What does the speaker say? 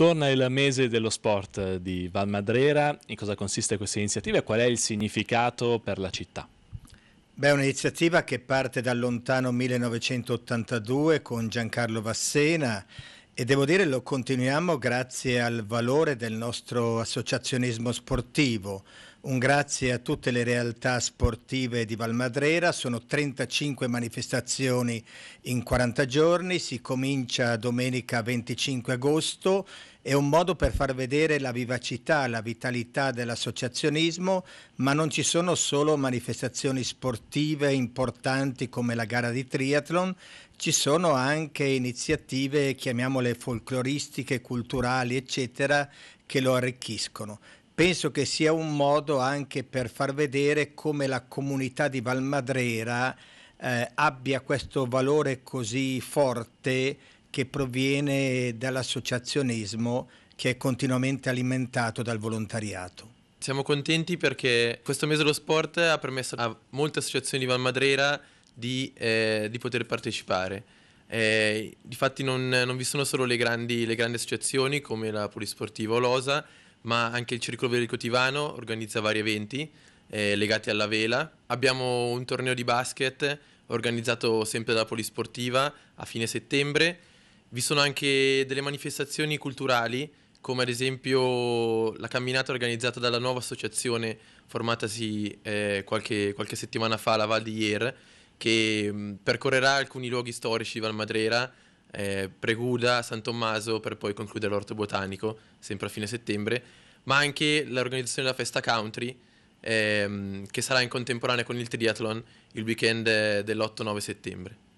Torna il mese dello sport di Val Madrera, in cosa consiste questa iniziativa e qual è il significato per la città? Beh, è un'iniziativa che parte dal lontano 1982 con Giancarlo Vassena e devo dire lo continuiamo grazie al valore del nostro associazionismo sportivo, un grazie a tutte le realtà sportive di Valmadrera, sono 35 manifestazioni in 40 giorni, si comincia domenica 25 agosto, è un modo per far vedere la vivacità, la vitalità dell'associazionismo, ma non ci sono solo manifestazioni sportive importanti come la gara di triathlon, ci sono anche iniziative, chiamiamole folcloristiche, culturali, eccetera, che lo arricchiscono penso che sia un modo anche per far vedere come la comunità di Valmadrera eh, abbia questo valore così forte che proviene dall'associazionismo che è continuamente alimentato dal volontariato. Siamo contenti perché questo mese lo sport ha permesso a molte associazioni di Valmadrera di, eh, di poter partecipare. Eh, difatti non, non, vi sono solo le grandi, le grandi associazioni come la Polisportiva o l'OSA, ma anche il Circolo Velico Tivano organizza vari eventi eh, legati alla vela. Abbiamo un torneo di basket organizzato sempre dalla Polisportiva a fine settembre. Vi sono anche delle manifestazioni culturali, come ad esempio la camminata organizzata dalla nuova associazione formatasi eh, qualche, qualche, settimana fa alla Val di Ier, che mh, percorrerà alcuni luoghi storici di Val Madrera eh, Preguda, San Tommaso per poi concludere l'orto botanico, sempre a fine settembre, ma anche l'organizzazione della festa country ehm, che sarà in contemporanea con il triathlon il weekend eh, dell'8-9 settembre.